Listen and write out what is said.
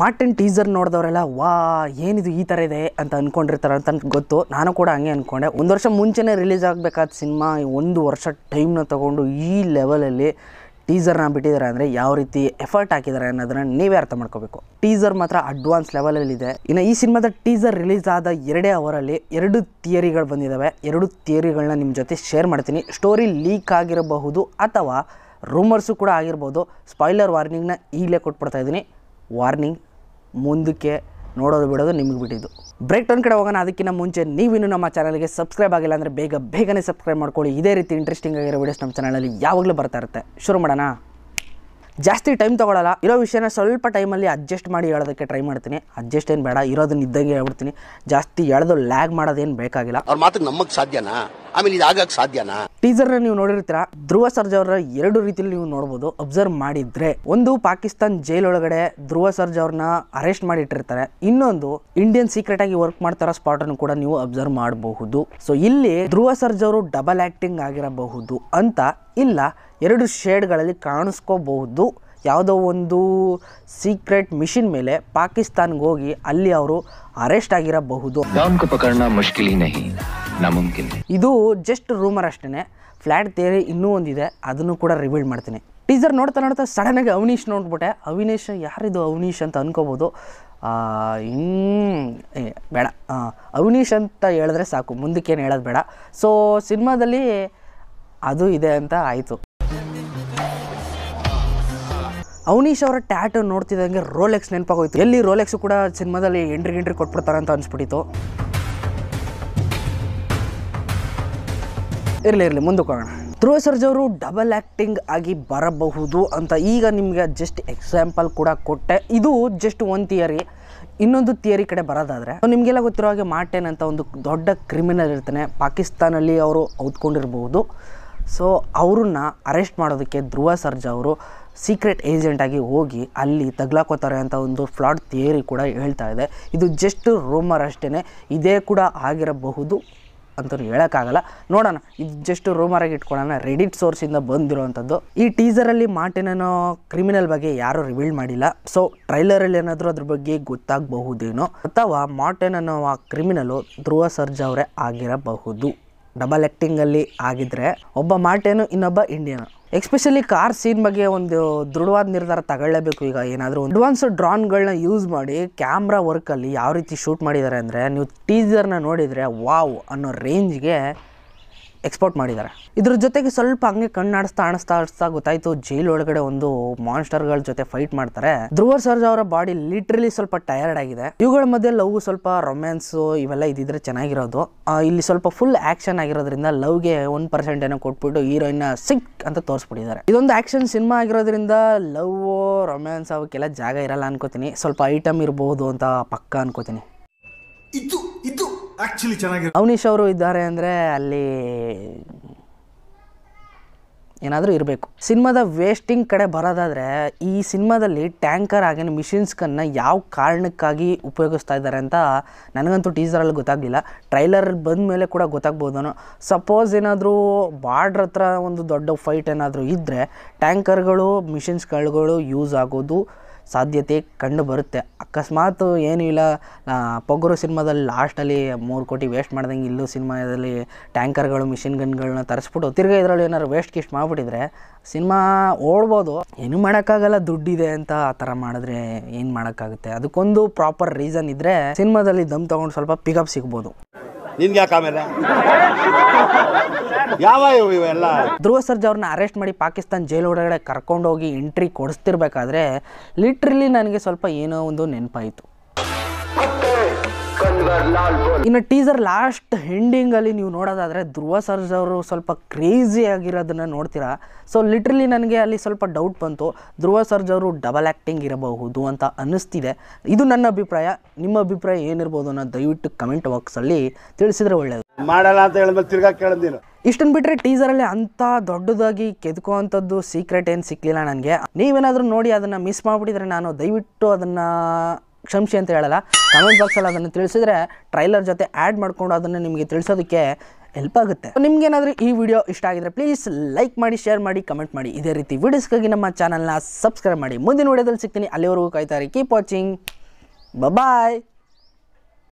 Martin teaser ನೋಡಿದವರೆಲ್ಲ ವಾ ಏನಿದು ಈ ಥರ ಇದೆ ಅಂತ ಅಂದ್ಕೊಂಡಿರ್ತಾರೆ ಅಂತ ಗೊತ್ತು ನಾನು ಕೂಡ ಹಂಗೆ ಅಂದ್ಕೊಂಡೆ ಒಂದು ವರ್ಷ ಮುಂಚೆನೇ ರಿಲೀಸ್ ಆಗಬೇಕಾದ ಸಿನಿಮಾ ಒಂದು ವರ್ಷ ಟೈಮ್ನ ತೊಗೊಂಡು ಈ ಲೆವೆಲಲ್ಲಿ ಟೀಸರ್ನ ಬಿಟ್ಟಿದ್ದಾರೆ ಅಂದರೆ ಯಾವ ರೀತಿ ಎಫರ್ಟ್ ಹಾಕಿದ್ದಾರೆ ಅನ್ನೋದನ್ನು ನೀವೇ ಅರ್ಥ ಮಾಡ್ಕೋಬೇಕು ಟೀಸರ್ ಮಾತ್ರ ಅಡ್ವಾನ್ಸ್ ಲೆವೆಲಲ್ಲಿದೆ ಇನ್ನು ಈ ಸಿನಿಮಾದ ಟೀಸರ್ ರಿಲೀಸ್ ಆದ ಎರಡೇ ಅವರಲ್ಲಿ ಎರಡು ಥಿಯರಿಗಳು ಬಂದಿದ್ದಾವೆ ಎರಡು ಥಿಯರಿಗಳನ್ನ ನಿಮ್ಮ ಜೊತೆ ಶೇರ್ ಮಾಡ್ತೀನಿ ಸ್ಟೋರಿ ಲೀಕ್ ಆಗಿರಬಹುದು ಅಥವಾ ರೂಮರ್ಸು ಕೂಡ ಆಗಿರ್ಬೋದು ಸ್ಪಾಯ್ಲರ್ ವಾರ್ನಿಂಗ್ನ ಈಗಲೇ ಕೊಟ್ಬಿಡ್ತಾ ಇದ್ದೀನಿ ವಾರ್ನಿಂಗ್ ಮುಂದಕ್ಕೆ ನೋಡೋದು ಬಿಡೋದು ನಿಮಗೆ ಬಿಟ್ಟಿದ್ದು ಬ್ರೇಕ್ ಟೌನ್ ಕಡೆ ಹೋಗೋಣ ಅದಕ್ಕಿಂತ ಮುಂಚೆ ನೀವಿನ್ನು ನಮ್ಮ ಚಾನಲ್ಗೆ ಸಬ್ಸ್ಕ್ರೈಬ್ ಆಗಿಲ್ಲ ಅಂದರೆ ಬೇಗ ಬೇಗನೆ ಸಬ್ಸ್ಕ್ರೈಬ್ ಮಾಡ್ಕೊಳ್ಳಿ ಇದೇ ರೀತಿ ಇಂಟ್ರೆಸ್ಟಿಂಗ್ ಆಗಿರೋ ವೀಡಿಯೋಸ್ ನಮ್ಮ ಚಾನಲಲ್ಲಿ ಯಾವಾಗಲೂ ಬರ್ತಾ ಇರುತ್ತೆ ಶುರು ಮಾಡೋಣ ಜಾಸ್ತಿ ಟೈಮ್ ತೊಗೊಳ್ಳಲ್ಲ ಇರೋ ವಿಷಯನ ಸ್ವಲ್ಪ ಟೈಮಲ್ಲಿ ಅಡ್ಜಸ್ಟ್ ಮಾಡಿ ಹೇಳೋದಕ್ಕೆ ಟ್ರೈ ಮಾಡ್ತೀನಿ ಅಡ್ಜಸ್ಟ್ ಏನು ಬೇಡ ಇರೋದನ್ನ ಇದ್ದಂಗೆ ಹೇಳ್ಬಿಡ್ತೀನಿ ಜಾಸ್ತಿ ಎಳೆದು ಲ್ಯಾಗ್ ಮಾಡೋದೇನು ಬೇಕಾಗಿಲ್ಲ ಅವ್ರ ಮಾತು ನಮಗೆ ಸಾಧ್ಯನಾ ಆಮೇಲೆ ಇದಾಗಕ್ಕೆ ಸಾಧ್ಯನಾ ಟೀಸರ್ ನೀವು ನೋಡಿರ್ತೀರಾ ಧ್ರುವ ಸರ್ಜ್ ಅವರ ಎರಡು ರೀತಿಯಲ್ಲಿ ನೀವು ನೋಡ್ಬೋದು ಅಬ್ಸರ್ವ್ ಮಾಡಿದ್ರೆ ಒಂದು ಪಾಕಿಸ್ತಾನ್ ಜೈಲ್ ಒಳಗಡೆ ಧ್ರುವ ಸರ್ಜ್ ಅವ್ರನ್ನ ಅರೆಸ್ಟ್ ಮಾಡಿಟ್ಟಿರ್ತಾರೆ ಇನ್ನೊಂದು ಇಂಡಿಯನ್ ಸೀಕ್ರೆಟ್ ಆಗಿ ವರ್ಕ್ ಮಾಡ್ತಾರೋ ಸ್ಪಾಟ್ ಅನ್ನು ಕೂಡ ನೀವು ಅಬ್ಸರ್ವ್ ಮಾಡಬಹುದು ಸೊ ಇಲ್ಲಿ ಧ್ರುವ ಸರ್ಜ್ ಅವರು ಡಬಲ್ ಆಕ್ಟಿಂಗ್ ಆಗಿರಬಹುದು ಅಂತ ಇಲ್ಲ ಎರಡು ಶೇಡ್ಗಳಲ್ಲಿ ಕಾಣಿಸ್ಕೋಬಹುದು ಯಾವುದೋ ಒಂದು ಸೀಕ್ರೆಟ್ ಮಿಷಿನ್ ಮೇಲೆ ಪಾಕಿಸ್ತಾನ್ಗೆ ಹೋಗಿ ಅಲ್ಲಿ ಅವರು ಅರೆಸ್ಟ್ ಆಗಿರಬಹುದು ಪ್ರಕರಣ ಮುಷ್ಕಿಲಿ ನಮ್ಮಕಿಂತ ಇದು ಜಸ್ಟ್ ರೂಮರ್ ಅಷ್ಟೇ ಫ್ಲ್ಯಾಟ್ ಥಿಯರಿ ಇನ್ನೂ ಒಂದಿದೆ ಅದನ್ನು ಕೂಡ ರಿವೀಲ್ ಮಾಡ್ತೀನಿ ಟೀಸರ್ ನೋಡ್ತಾ ನೋಡ್ತಾ ಸಡನ್ನಾಗಿ ಅವನೀಶ್ ನೋಡ್ಬಿಟ್ಟೆ ಅವಿನೇಶ್ ಯಾರಿದು ಅವನೀಶ್ ಅಂತ ಅನ್ಕೋಬೋದು ಹ್ಞೂ ಬೇಡ ಅವನೀಶ್ ಅಂತ ಹೇಳಿದ್ರೆ ಸಾಕು ಮುಂದಕ್ಕೇನು ಹೇಳೋದು ಬೇಡ ಸೊ ಸಿನಿಮಾದಲ್ಲಿ ಅದು ಇದೆ ಅಂತ ಆಯಿತು ಅವನೀಶ್ ಅವರ ಟ್ಯಾಟ್ ನೋಡ್ತಿದ್ದಂಗೆ ರೋಲೆಕ್ಸ್ ನೆನಪಾಗೋಯ್ತು ಎಲ್ಲಿ ರೋಲೆಕ್ಸ್ ಕೂಡ ಸಿನಿಮಾದಲ್ಲಿ ಎಂಟ್ರಿ ಎಂಟ್ರಿ ಕೊಟ್ಬಿಡ್ತಾರಂತ ಅನ್ಸ್ಬಿಟ್ಟಿತ್ತು ಇರಲಿ ಇರಲಿ ಮುಂದಕ್ಕೆ ಹೋಗೋಣ ಧ್ರುವ ಸರ್ಜವರು ಡಬಲ್ ಆ್ಯಕ್ಟಿಂಗ್ ಆಗಿ ಬರಬಹುದು ಅಂತ ಈಗ ನಿಮಗೆ ಜಸ್ಟ್ ಎಕ್ಸಾಂಪಲ್ ಕೂಡ ಕೊಟ್ಟೆ ಇದು ಜಸ್ಟ್ ಒನ್ ಥಿಯರಿ ಇನ್ನೊಂದು ಥಿಯರಿ ಕಡೆ ಬರೋದಾದರೆ ನಿಮಗೆಲ್ಲ ಗೊತ್ತಿರೋ ಹಾಗೆ ಮಾರ್ಟೆನ್ ಅಂತ ಒಂದು ದೊಡ್ಡ ಕ್ರಿಮಿನಲ್ ಇರ್ತಾನೆ ಪಾಕಿಸ್ತಾನಲ್ಲಿ ಅವರು ಔತ್ಕೊಂಡಿರಬಹುದು ಸೊ ಅವ್ರನ್ನ ಅರೆಸ್ಟ್ ಮಾಡೋದಕ್ಕೆ ಧ್ರುವ ಸರ್ಜಾ ಅವರು ಸೀಕ್ರೆಟ್ ಏಜೆಂಟಾಗಿ ಹೋಗಿ ಅಲ್ಲಿ ತಗ್ಲಾಕೋತಾರೆ ಅಂತ ಒಂದು ಫ್ಲಾಡ್ ಥಿಯರಿ ಕೂಡ ಹೇಳ್ತಾ ಇದೆ ಇದು ಜಸ್ಟ್ ರೂಮರ್ ಅಷ್ಟೇ ಇದೇ ಕೂಡ ಆಗಿರಬಹುದು ಅಂತೂ ಹೇಳೋಕ್ಕಾಗಲ್ಲ ನೋಡೋಣ ಇದು ಜಸ್ಟ್ ರೂಮರಾಗಿ ಇಟ್ಕೊಳ್ಳೋಣ ರೆಡಿಟ್ ಸೋರ್ಸಿಂದ ಬಂದಿರುವಂಥದ್ದು ಈ ಟೀಸರಲ್ಲಿ ಮಾರ್ಟಿನೋ ಕ್ರಿಮಿನಲ್ ಬಗ್ಗೆ ಯಾರೂ ರಿವೀಲ್ ಮಾಡಿಲ್ಲ ಸೊ ಟ್ರೈಲರಲ್ಲಿ ಏನಾದರೂ ಅದ್ರ ಬಗ್ಗೆ ಗೊತ್ತಾಗಬಹುದೇನೋ ಅಥವಾ ಮಾರ್ಟಿನ್ ಅನ್ನೋ ಆ ಕ್ರಿಮಿನಲು ಧ್ರುವ ಸರ್ಜ್ ಅವರೇ ಆಗಿರಬಹುದು ಡಬಲ್ ಆ್ಯಕ್ಟಿಂಗಲ್ಲಿ ಆಗಿದ್ರೆ ಒಬ್ಬ ಮಾರ್ಟೇನು ಇನ್ನೊಬ್ಬ ಇಂಡಿಯನು ಎಕ್ಸ್ಪೆಷಲಿ ಕಾರ್ ಸೀನ್ ಬಗ್ಗೆ ಒಂದು ದೃಢವಾದ ನಿರ್ಧಾರ ತಗೊಳ್ಳೇಬೇಕು ಈಗ ಏನಾದರೂ ಅಡ್ವಾನ್ಸ್ ಡ್ರಾನ್ಗಳನ್ನ ಯೂಸ್ ಮಾಡಿ ಕ್ಯಾಮ್ರಾ ವರ್ಕಲ್ಲಿ ಯಾವ ರೀತಿ ಶೂಟ್ ಮಾಡಿದ್ದಾರೆ ಅಂದರೆ ನೀವು ಟೀಸರ್ನ ನೋಡಿದರೆ ವಾವ್ ಅನ್ನೋ ರೇಂಜ್ಗೆ ಎಕ್ಸ್ಪೋರ್ಟ್ ಮಾಡಿದ್ದಾರೆ ಇದ್ರ ಜೊತೆಗೆ ಸ್ವಲ್ಪ ಹಂಗೆ ಕಣ್ಣಾಡಿಸ್ತಾ ಅಣಿಸ್ತಾ ಅನಿಸ್ತಾ ಗೊತ್ತಾಯ್ತು ಜೈಲ್ ಒಳಗಡೆ ಒಂದು ಮಾನ್ಸ್ಟರ್ಗಳ ಜೊತೆ ಫೈಟ್ ಮಾಡ್ತಾರೆ ಧ್ರುವ ಸರ್ಜ್ ಅವರ ಬಾಡಿ ಲಿಟ್ರಲಿ ಸ್ವಲ್ಪ ಟಯರ್ಡ್ ಆಗಿದೆ ಇವುಗಳ ಮಧ್ಯೆ ಲವ್ ಸ್ವಲ್ಪ ರೊಮ್ಯಾನ್ಸ್ ಇವೆಲ್ಲ ಇದ್ರೆ ಚೆನ್ನಾಗಿರೋದು ಇಲ್ಲಿ ಸ್ವಲ್ಪ ಫುಲ್ ಆಕ್ಷನ್ ಆಗಿರೋದ್ರಿಂದ ಲವ್ಗೆ ಒನ್ ಪರ್ಸೆಂಟ್ ಏನೋ ಕೊಟ್ಬಿಟ್ಟು ಹೀರೋಯಿನ್ ಸಿಕ್ ಅಂತ ತೋರಿಸ್ಬಿಟ್ಟಿದ್ದಾರೆ ಇದೊಂದು ಆಕ್ಷನ್ ಸಿನಿಮಾ ಆಗಿರೋದ್ರಿಂದ ಲವ್ ರೊಮ್ಯಾನ್ಸ್ ಅವಕ್ಕೆಲ್ಲ ಜಾಗ ಇರಲ್ಲ ಅನ್ಕೋತೀನಿ ಸ್ವಲ್ಪ ಐಟಮ್ ಇರಬಹುದು ಅಂತ ಪಕ್ಕ ಅನ್ಕೋತೀನಿ ಇದು ಆಕ್ಚುಲಿ ಚೆನ್ನಾಗಿದೆ ಅವನೀಶ್ ಅವರು ಇದ್ದಾರೆ ಅಂದರೆ ಅಲ್ಲಿ ಏನಾದರೂ ಇರಬೇಕು ಸಿನಿಮಾದ ವೇಸ್ಟಿಂಗ್ ಕಡೆ ಬರೋದಾದರೆ ಈ ಸಿನಿಮಾದಲ್ಲಿ ಟ್ಯಾಂಕರ್ ಆಗಿನ ಮಿಷಿನ್ಸ್ಗನ್ನು ಯಾವ ಕಾರಣಕ್ಕಾಗಿ ಉಪಯೋಗಿಸ್ತಾ ಇದ್ದಾರೆ ಅಂತ ನನಗಂತೂ ಟೀಸರಲ್ಲಿ ಗೊತ್ತಾಗಲಿಲ್ಲ ಟ್ರೈಲರ್ ಬಂದ ಮೇಲೆ ಕೂಡ ಗೊತ್ತಾಗ್ಬೋದನು ಸಪೋಸ್ ಏನಾದರೂ ಬಾರ್ಡ್ರ್ ಹತ್ರ ಒಂದು ದೊಡ್ಡ ಫೈಟ್ ಏನಾದರೂ ಇದ್ದರೆ ಟ್ಯಾಂಕರ್ಗಳು ಮಿಷಿನ್ಸ್ಗಳು ಯೂಸ್ ಆಗೋದು ಸಾಧ್ಯತೆ ಕಂಡು ಬರುತ್ತೆ ಅಕಸ್ಮಾತ್ ಏನೂ ಇಲ್ಲ ಪೊಗರು ಸಿನಿಮಾದಲ್ಲಿ ಲಾಸ್ಟಲ್ಲಿ ಮೂರು ಕೋಟಿ ವೇಸ್ಟ್ ಮಾಡ್ದಂಗೆ ಇಲ್ಲೂ ಸಿನಿಮಾದಲ್ಲಿ ಟ್ಯಾಂಕರ್ಗಳು ಮಿಷಿನ್ ಗನ್ಗಳನ್ನ ತರಿಸ್ಬಿಟ್ಟು ತಿರ್ಗಿ ಇದರಲ್ಲಿ ಏನಾದ್ರು ವೇಸ್ಟ್ ಗಿಸ್ಟ್ ಮಾಡಿಬಿಟ್ಟಿದ್ರೆ ಸಿನಿಮಾ ಓಡ್ಬೋದು ಏನು ಮಾಡೋಕ್ಕಾಗಲ್ಲ ದುಡ್ಡಿದೆ ಅಂತ ಆ ಥರ ಮಾಡಿದ್ರೆ ಏನು ಮಾಡೋಕ್ಕಾಗುತ್ತೆ ಅದಕ್ಕೊಂದು ಪ್ರಾಪರ್ ರೀಸನ್ ಇದ್ದರೆ ಸಿನಿಮಾದಲ್ಲಿ ದಮ್ ತೊಗೊಂಡು ಸ್ವಲ್ಪ ಪಿಕಪ್ ಸಿಗ್ಬೋದು ನಿನ್ಗೆ ಯಾಕೆ ಆಮೇಲೆ ಯಾವ ಇವೆಲ್ಲ ಧ್ರುವ ಸರ್ಜ್ ಅವ್ರನ್ನ ಅರೆಸ್ಟ್ ಮಾಡಿ ಪಾಕಿಸ್ತಾನ್ ಜೈಲ್ ಒಳಗಡೆ ಕರ್ಕೊಂಡೋಗಿ ಎಂಟ್ರಿ ಕೊಡಿಸ್ತಿರ್ಬೇಕಾದ್ರೆ ಲಿಟ್ರಲಿ ನನಗೆ ಸ್ವಲ್ಪ ಏನೋ ಒಂದು ನೆನಪಾಯಿತು ಇನ್ನು ಟೀಸರ್ ಲಾಸ್ಟ್ ಅಲ್ಲಿ ನೀವು ನೋಡೋದಾದ್ರೆ ಧ್ರುವ ಸರ್ಜ್ ಅವರು ಸ್ವಲ್ಪ ಕ್ರೇಜಿ ಆಗಿರೋದನ್ನ ನೋಡ್ತೀರಾ ಸೊ ಲಿಟ್ರಲಿ ನನಗೆ ಅಲ್ಲಿ ಸ್ವಲ್ಪ ಡೌಟ್ ಬಂತು ಧ್ರುವ ಸರ್ಜ್ ಅವರು ಡಬಲ್ ಆಕ್ಟಿಂಗ್ ಇರಬಹುದು ಅಂತ ಅನ್ನಿಸ್ತಿದೆ ಇದು ನನ್ನ ಅಭಿಪ್ರಾಯ ನಿಮ್ಮ ಅಭಿಪ್ರಾಯ ಏನಿರ್ಬೋದು ಅನ್ನೋ ದಯವಿಟ್ಟು ಕಮೆಂಟ್ ಬಾಕ್ಸಲ್ಲಿ ತಿಳಿಸಿದ್ರೆ ಒಳ್ಳೆಯದು ಮಾಡಲ್ಲ ಅಂತ ಹೇಳಿದ್ಮೇಲೆ ತಿರ್ಗಾ ಕೇಳಿದ್ದೀನಿ ಇಷ್ಟನ್ ಬಿಟ್ರೆ ಟೀಸರ್ ಅಲ್ಲಿ ಅಂತ ದೊಡ್ಡದಾಗಿ ಕೆದ್ಕೋಂಥದ್ದು ಸೀಕ್ರೆಟ್ ಏನು ಸಿಕ್ಲಿಲ್ಲ ನನಗೆ ನೀವೇನಾದರೂ ನೋಡಿ ಅದನ್ನ ಮಿಸ್ ಮಾಡಿಬಿಟ್ಟಿದ್ರೆ ನಾನು ದಯವಿಟ್ಟು ಅದನ್ನ ಕ್ಷಮಿಸಿ ಅಂತ ಹೇಳಲ್ಲ ಕಮೆಂಟ್ ಬಾಕ್ಸಲ್ಲಿ ಅದನ್ನು ತಿಳಿಸಿದ್ರೆ ಟ್ರೈಲರ್ ಜೊತೆ ಆ್ಯಡ್ ಮಾಡಿಕೊಂಡು ಅದನ್ನು ನಿಮಗೆ ತಿಳಿಸೋದಕ್ಕೆ ಹೆಲ್ಪ್ ಆಗುತ್ತೆ ನಿಮ್ಗೇನಾದರೂ ಈ ವಿಡಿಯೋ ಇಷ್ಟ ಆಗಿದ್ರೆ ಪ್ಲೀಸ್ ಲೈಕ್ ಮಾಡಿ ಶೇರ್ ಮಾಡಿ ಕಮೆಂಟ್ ಮಾಡಿ ಇದೇ ರೀತಿ ವಿಡಿಯೋಸ್ಗಾಗಿ ನಮ್ಮ ಚಾನಲ್ನ ಸಬ್ಸ್ಕ್ರೈಬ್ ಮಾಡಿ ಮುಂದಿನ ವಿಡಿಯೋದಲ್ಲಿ ಸಿಗ್ತೀನಿ ಅಲ್ಲಿವರೆಗೂ ಕಾಯ್ತಾರೆ ಕೀಪ್ ವಾಚಿಂಗ್ ಬಾಯ್